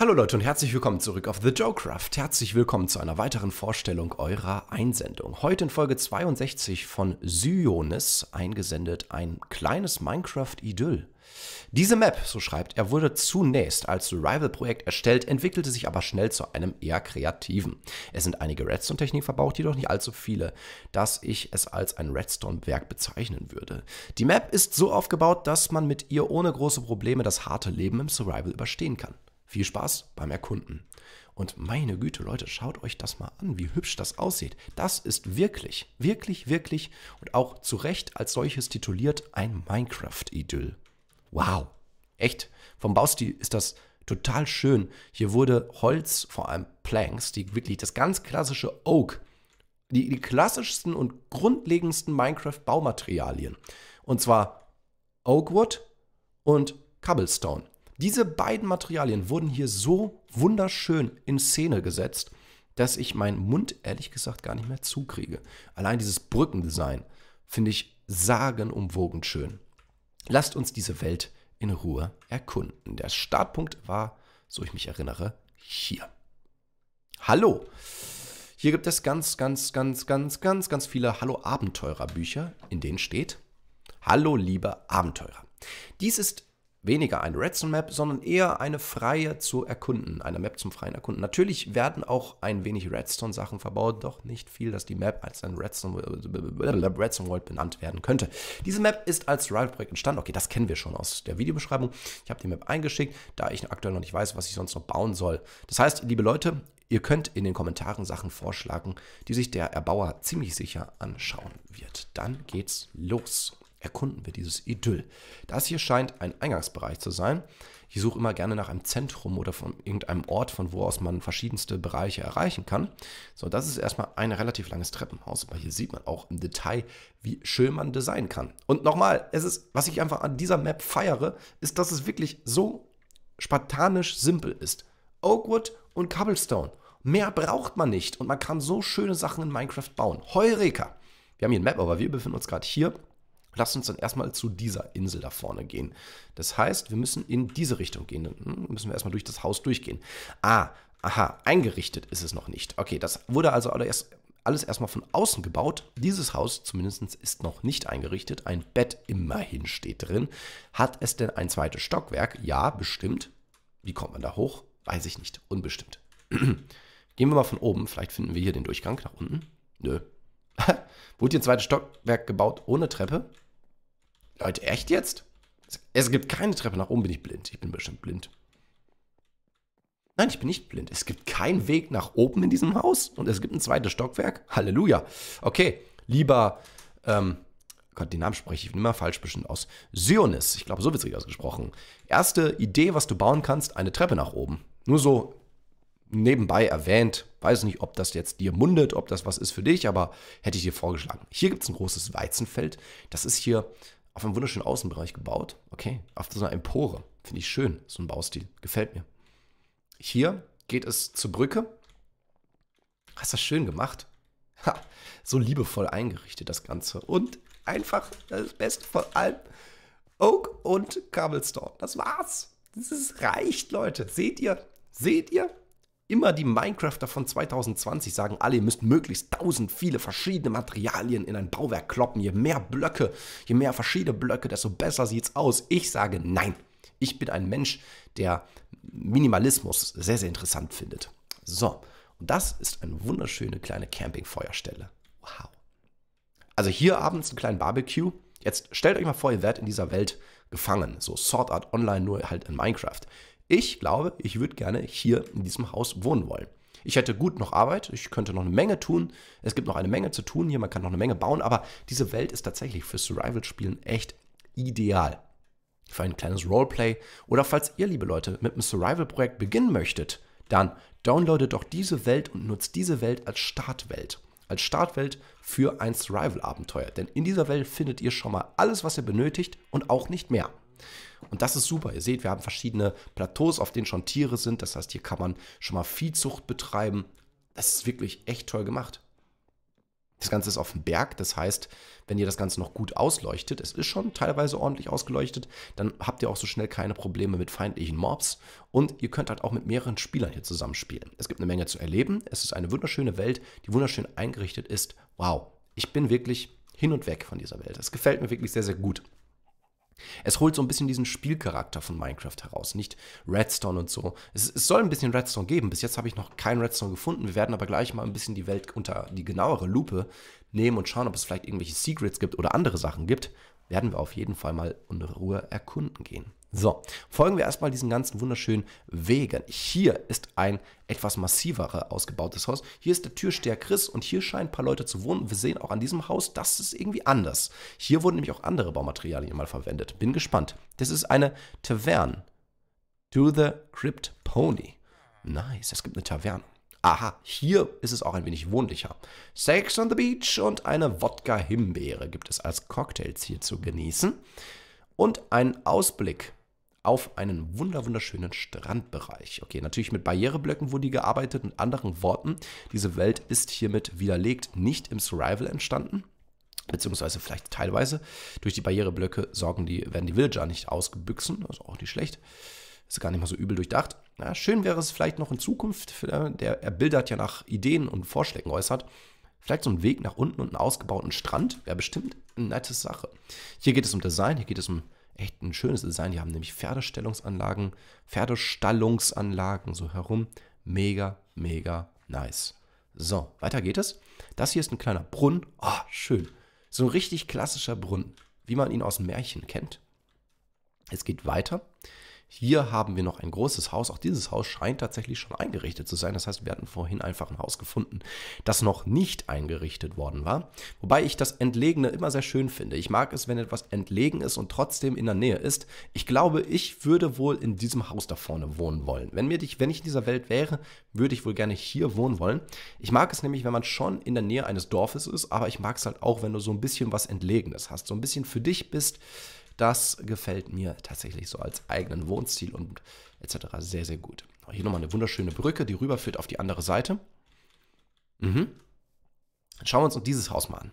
Hallo Leute und herzlich willkommen zurück auf The Joecraft. Herzlich willkommen zu einer weiteren Vorstellung eurer Einsendung. Heute in Folge 62 von Syonis eingesendet ein kleines Minecraft-Idyll. Diese Map, so schreibt er, wurde zunächst als Survival-Projekt erstellt, entwickelte sich aber schnell zu einem eher kreativen. Es sind einige Redstone-Techniken verbaut, jedoch nicht allzu viele, dass ich es als ein Redstone-Werk bezeichnen würde. Die Map ist so aufgebaut, dass man mit ihr ohne große Probleme das harte Leben im Survival überstehen kann. Viel Spaß beim Erkunden. Und meine Güte, Leute, schaut euch das mal an, wie hübsch das aussieht. Das ist wirklich, wirklich, wirklich und auch zu Recht als solches tituliert ein Minecraft-Idyll. Wow, echt. Vom Baustil ist das total schön. Hier wurde Holz, vor allem Planks, die wirklich das ganz klassische Oak, die, die klassischsten und grundlegendsten Minecraft-Baumaterialien. Und zwar Oakwood und Cobblestone. Diese beiden Materialien wurden hier so wunderschön in Szene gesetzt, dass ich meinen Mund ehrlich gesagt gar nicht mehr zukriege. Allein dieses Brückendesign finde ich sagenumwogend schön. Lasst uns diese Welt in Ruhe erkunden. Der Startpunkt war, so ich mich erinnere, hier. Hallo! Hier gibt es ganz, ganz, ganz, ganz, ganz, ganz viele Hallo Abenteurer Bücher, in denen steht Hallo liebe Abenteurer. Dies ist weniger eine Redstone Map, sondern eher eine freie zu erkunden, eine Map zum freien Erkunden. Natürlich werden auch ein wenig Redstone Sachen verbaut, doch nicht viel, dass die Map als ein Redstone, Redstone World benannt werden könnte. Diese Map ist als Rival Projekt entstanden. Okay, das kennen wir schon aus der Videobeschreibung. Ich habe die Map eingeschickt, da ich aktuell noch nicht weiß, was ich sonst noch bauen soll. Das heißt, liebe Leute, ihr könnt in den Kommentaren Sachen vorschlagen, die sich der Erbauer ziemlich sicher anschauen wird. Dann geht's los erkunden wir dieses Idyll. Das hier scheint ein Eingangsbereich zu sein. Ich suche immer gerne nach einem Zentrum oder von irgendeinem Ort, von wo aus man verschiedenste Bereiche erreichen kann. So, das ist erstmal ein relativ langes Treppenhaus, aber hier sieht man auch im Detail, wie schön man designen kann. Und nochmal, es ist, was ich einfach an dieser Map feiere, ist, dass es wirklich so spartanisch simpel ist. Oakwood und Cobblestone. Mehr braucht man nicht und man kann so schöne Sachen in Minecraft bauen. Heureka! Wir haben hier ein Map, aber wir befinden uns gerade hier Lass uns dann erstmal zu dieser Insel da vorne gehen. Das heißt, wir müssen in diese Richtung gehen. Dann hm, müssen wir erstmal durch das Haus durchgehen. Ah, aha, eingerichtet ist es noch nicht. Okay, das wurde also erst alles erstmal von außen gebaut. Dieses Haus zumindest ist noch nicht eingerichtet. Ein Bett immerhin steht drin. Hat es denn ein zweites Stockwerk? Ja, bestimmt. Wie kommt man da hoch? Weiß ich nicht. Unbestimmt. Gehen wir mal von oben. Vielleicht finden wir hier den Durchgang nach unten. Nö, Wurde hier ein zweites Stockwerk gebaut ohne Treppe? Leute, echt jetzt? Es gibt keine Treppe nach oben, bin ich blind. Ich bin bestimmt blind. Nein, ich bin nicht blind. Es gibt keinen Weg nach oben in diesem Haus und es gibt ein zweites Stockwerk. Halleluja. Okay, lieber, ähm, Gott, den Namen spreche ich immer falsch bestimmt aus. Sionis, ich glaube, so wird es richtig ausgesprochen. Erste Idee, was du bauen kannst, eine Treppe nach oben. Nur so nebenbei erwähnt. Weiß nicht, ob das jetzt dir mundet, ob das was ist für dich, aber hätte ich dir vorgeschlagen. Hier gibt es ein großes Weizenfeld. Das ist hier auf einem wunderschönen Außenbereich gebaut. Okay, auf so einer Empore. Finde ich schön, so ein Baustil. Gefällt mir. Hier geht es zur Brücke. Hast das schön gemacht. Ha, so liebevoll eingerichtet das Ganze. Und einfach das Beste von allem. Oak und Cobblestone. Das war's. Das reicht, Leute. Seht ihr? Seht ihr? immer die Minecrafter von 2020 sagen alle, ihr müsst möglichst tausend viele verschiedene Materialien in ein Bauwerk kloppen. Je mehr Blöcke, je mehr verschiedene Blöcke, desto besser sieht es aus. Ich sage nein. Ich bin ein Mensch, der Minimalismus sehr, sehr interessant findet. So, und das ist eine wunderschöne kleine Campingfeuerstelle. Wow. Also hier abends einen kleinen Barbecue. Jetzt stellt euch mal vor, ihr werdet in dieser Welt gefangen. So Sword Art Online, nur halt in Minecraft. Ich glaube, ich würde gerne hier in diesem Haus wohnen wollen. Ich hätte gut noch Arbeit, ich könnte noch eine Menge tun. Es gibt noch eine Menge zu tun hier, man kann noch eine Menge bauen, aber diese Welt ist tatsächlich für Survival-Spielen echt ideal. Für ein kleines Roleplay oder falls ihr, liebe Leute, mit einem Survival-Projekt beginnen möchtet, dann downloadet doch diese Welt und nutzt diese Welt als Startwelt. Als Startwelt für ein Survival-Abenteuer. Denn in dieser Welt findet ihr schon mal alles, was ihr benötigt und auch nicht mehr. Und das ist super. Ihr seht, wir haben verschiedene Plateaus, auf denen schon Tiere sind. Das heißt, hier kann man schon mal Viehzucht betreiben. Das ist wirklich echt toll gemacht. Das Ganze ist auf dem Berg, das heißt, wenn ihr das Ganze noch gut ausleuchtet, es ist schon teilweise ordentlich ausgeleuchtet, dann habt ihr auch so schnell keine Probleme mit feindlichen Mobs und ihr könnt halt auch mit mehreren Spielern hier zusammenspielen. Es gibt eine Menge zu erleben, es ist eine wunderschöne Welt, die wunderschön eingerichtet ist. Wow, ich bin wirklich hin und weg von dieser Welt. Es gefällt mir wirklich sehr, sehr gut. Es holt so ein bisschen diesen Spielcharakter von Minecraft heraus, nicht Redstone und so. Es, es soll ein bisschen Redstone geben. Bis jetzt habe ich noch keinen Redstone gefunden. Wir werden aber gleich mal ein bisschen die Welt unter die genauere Lupe nehmen und schauen, ob es vielleicht irgendwelche Secrets gibt oder andere Sachen gibt werden wir auf jeden Fall mal in Ruhe erkunden gehen. So, folgen wir erstmal diesen ganzen wunderschönen Wegen. Hier ist ein etwas massiverer ausgebautes Haus. Hier ist der Türsteher Chris und hier scheinen ein paar Leute zu wohnen. Wir sehen auch an diesem Haus, das ist irgendwie anders. Hier wurden nämlich auch andere Baumaterialien mal verwendet. Bin gespannt. Das ist eine Taverne. To the Crypt Pony. Nice, es gibt eine Taverne. Aha, hier ist es auch ein wenig wohnlicher. Sex on the Beach und eine Wodka-Himbeere gibt es als Cocktails hier zu genießen. Und einen Ausblick auf einen wunderwunderschönen Strandbereich. Okay, natürlich mit Barriereblöcken wurde die gearbeitet. Mit anderen Worten, diese Welt ist hiermit widerlegt, nicht im Survival entstanden beziehungsweise vielleicht teilweise. Durch die Barriereblöcke sorgen die, werden die Villager nicht ausgebüxen. Also auch nicht schlecht. Ist gar nicht mal so übel durchdacht. Na, schön wäre es vielleicht noch in Zukunft, äh, der er bildert ja nach Ideen und Vorschlägen äußert, Vielleicht so ein Weg nach unten und einen ausgebauten Strand wäre bestimmt eine nette Sache. Hier geht es um Design, hier geht es um echt ein schönes Design. Die haben nämlich Pferdestellungsanlagen, Pferdestallungsanlagen so herum. Mega, mega nice. So, weiter geht es. Das hier ist ein kleiner Brunnen. Oh, schön. So ein richtig klassischer Brunnen, wie man ihn aus Märchen kennt. Es geht weiter. Hier haben wir noch ein großes Haus. Auch dieses Haus scheint tatsächlich schon eingerichtet zu sein. Das heißt, wir hatten vorhin einfach ein Haus gefunden, das noch nicht eingerichtet worden war. Wobei ich das Entlegene immer sehr schön finde. Ich mag es, wenn etwas entlegen ist und trotzdem in der Nähe ist. Ich glaube, ich würde wohl in diesem Haus da vorne wohnen wollen. Wenn, mir, wenn ich in dieser Welt wäre, würde ich wohl gerne hier wohnen wollen. Ich mag es nämlich, wenn man schon in der Nähe eines Dorfes ist, aber ich mag es halt auch, wenn du so ein bisschen was Entlegenes hast. So ein bisschen für dich bist, das gefällt mir tatsächlich so als eigenen Wohnstil und etc. sehr, sehr gut. Oh, hier nochmal eine wunderschöne Brücke, die rüberführt auf die andere Seite. Mhm. Schauen wir uns dieses Haus mal an.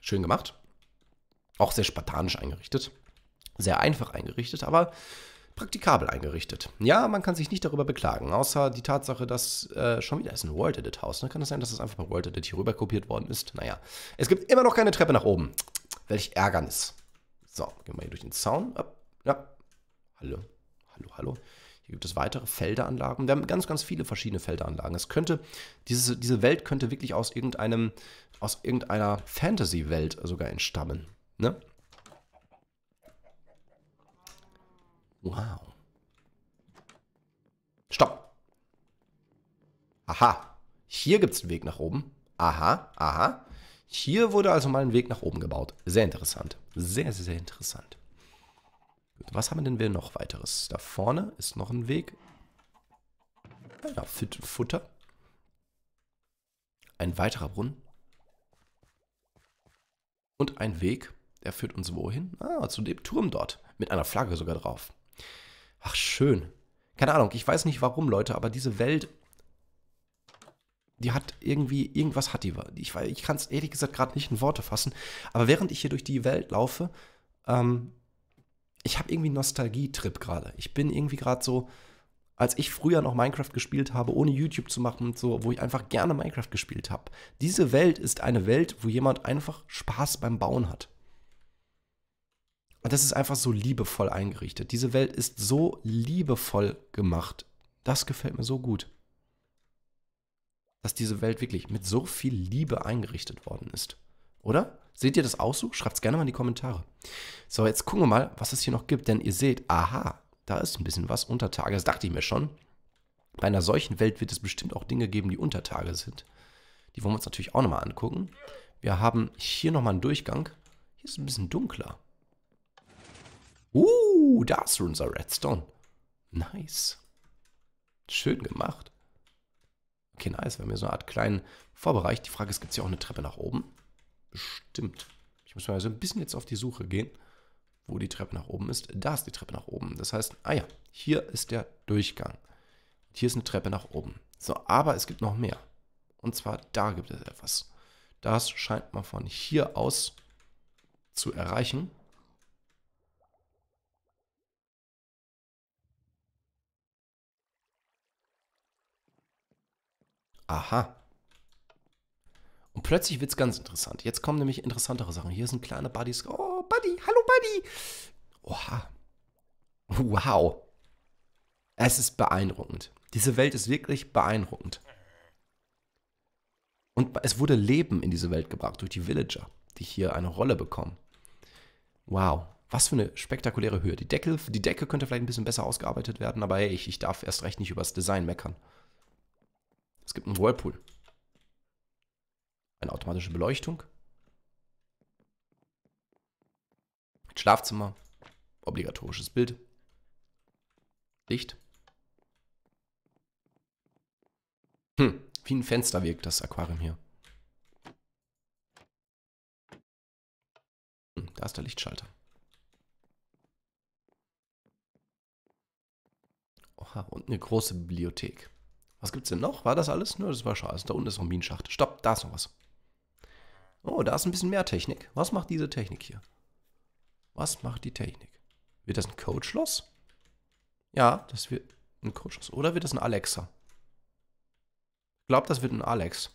Schön gemacht. Auch sehr spartanisch eingerichtet. Sehr einfach eingerichtet, aber praktikabel eingerichtet. Ja, man kann sich nicht darüber beklagen, außer die Tatsache, dass äh, schon wieder ist ein World Edit Haus. Ne? Kann es das sein, dass es das einfach bei World Edit hier rüber kopiert worden ist? Naja, es gibt immer noch keine Treppe nach oben. Welch Ärgernis. So, gehen wir hier durch den Zaun. ja. Hallo, hallo, hallo. Hier gibt es weitere Felderanlagen. Wir haben ganz, ganz viele verschiedene Felderanlagen. Es könnte, diese, diese Welt könnte wirklich aus irgendeinem, aus irgendeiner Fantasy-Welt sogar entstammen. Ne? Wow. Stopp. Aha. Hier gibt es einen Weg nach oben. Aha, aha. Hier wurde also mal ein Weg nach oben gebaut. Sehr interessant. Sehr, sehr, sehr interessant. Gut, was haben denn wir noch weiteres? Da vorne ist noch ein Weg. Ja, Futter. Ein weiterer Brunnen. Und ein Weg. Der führt uns wohin? Ah, zu dem Turm dort. Mit einer Flagge sogar drauf. Ach, schön. Keine Ahnung, ich weiß nicht warum, Leute, aber diese Welt, die hat irgendwie, irgendwas hat die. Ich, ich kann es ehrlich gesagt gerade nicht in Worte fassen. Aber während ich hier durch die Welt laufe, ähm, ich habe irgendwie einen Nostalgietrip gerade. Ich bin irgendwie gerade so, als ich früher noch Minecraft gespielt habe, ohne YouTube zu machen und so, wo ich einfach gerne Minecraft gespielt habe. Diese Welt ist eine Welt, wo jemand einfach Spaß beim Bauen hat. Und das ist einfach so liebevoll eingerichtet. Diese Welt ist so liebevoll gemacht. Das gefällt mir so gut. Dass diese Welt wirklich mit so viel Liebe eingerichtet worden ist. Oder? Seht ihr das auch so? Schreibt es gerne mal in die Kommentare. So, jetzt gucken wir mal, was es hier noch gibt. Denn ihr seht, aha, da ist ein bisschen was unter Tage. Das dachte ich mir schon. Bei einer solchen Welt wird es bestimmt auch Dinge geben, die unter Tage sind. Die wollen wir uns natürlich auch nochmal angucken. Wir haben hier nochmal einen Durchgang. Hier ist es ein bisschen dunkler. Uh, da ist unser Redstone. Nice. Schön gemacht. Okay, nice. Wir haben hier so eine Art kleinen Vorbereich. Die Frage ist, gibt es hier auch eine Treppe nach oben? Bestimmt. Ich muss mal so ein bisschen jetzt auf die Suche gehen, wo die Treppe nach oben ist. Da ist die Treppe nach oben. Das heißt, ah ja, hier ist der Durchgang. hier ist eine Treppe nach oben. So, aber es gibt noch mehr. Und zwar da gibt es etwas. Das scheint man von hier aus zu erreichen. Aha. Und plötzlich wird es ganz interessant. Jetzt kommen nämlich interessantere Sachen. Hier ist ein kleiner Buddy. Oh, Buddy, hallo Buddy. Oha. Wow. Es ist beeindruckend. Diese Welt ist wirklich beeindruckend. Und es wurde Leben in diese Welt gebracht durch die Villager, die hier eine Rolle bekommen. Wow, was für eine spektakuläre Höhe. Die Decke, die Decke könnte vielleicht ein bisschen besser ausgearbeitet werden, aber hey, ich, ich darf erst recht nicht über das Design meckern. Es gibt einen Whirlpool. Eine automatische Beleuchtung. Schlafzimmer. Obligatorisches Bild. Licht. Hm, wie ein Fenster wirkt das Aquarium hier. Hm, da ist der Lichtschalter. Oha, und eine große Bibliothek. Was gibt's denn noch? War das alles? Nur das war schade. Also da unten ist noch ein Minenschacht. Stopp, da ist noch was. Oh, da ist ein bisschen mehr Technik. Was macht diese Technik hier? Was macht die Technik? Wird das ein Codeschloss? Ja, das wird ein Codeschloss. Oder wird das ein Alexa? Ich glaube, das wird ein Alex.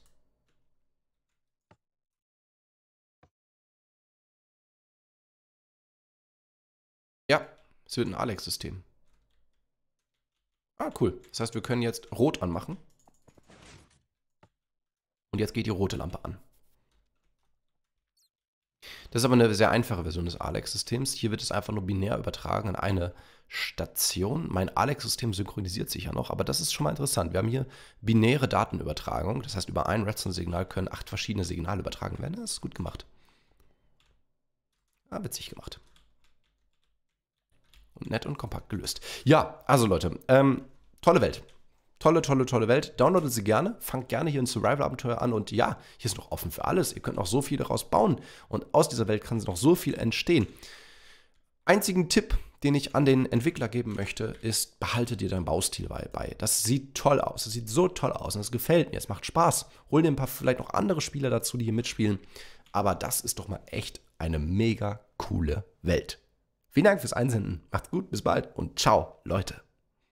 Ja, es wird ein Alex-System. Ah, cool. Das heißt, wir können jetzt rot anmachen. Und jetzt geht die rote Lampe an. Das ist aber eine sehr einfache Version des Alex-Systems. Hier wird es einfach nur binär übertragen in eine Station. Mein Alex-System synchronisiert sich ja noch, aber das ist schon mal interessant. Wir haben hier binäre Datenübertragung. Das heißt, über ein Redstone-Signal können acht verschiedene Signale übertragen werden. Das ist gut gemacht. Ah, witzig gemacht und nett und kompakt gelöst. Ja, also Leute, ähm, tolle Welt. Tolle, tolle, tolle Welt. Downloadet sie gerne. Fangt gerne hier ein Survival-Abenteuer an. Und ja, hier ist noch offen für alles. Ihr könnt noch so viel daraus bauen. Und aus dieser Welt kann noch so viel entstehen. Einzigen Tipp, den ich an den Entwickler geben möchte, ist, behalte dir deinen Baustil bei. Das sieht toll aus. Das sieht so toll aus. Und das gefällt mir. Es macht Spaß. Hol dir ein paar vielleicht noch andere Spieler dazu, die hier mitspielen. Aber das ist doch mal echt eine mega coole Welt. Vielen Dank fürs Einsenden. Macht's gut, bis bald und ciao, Leute.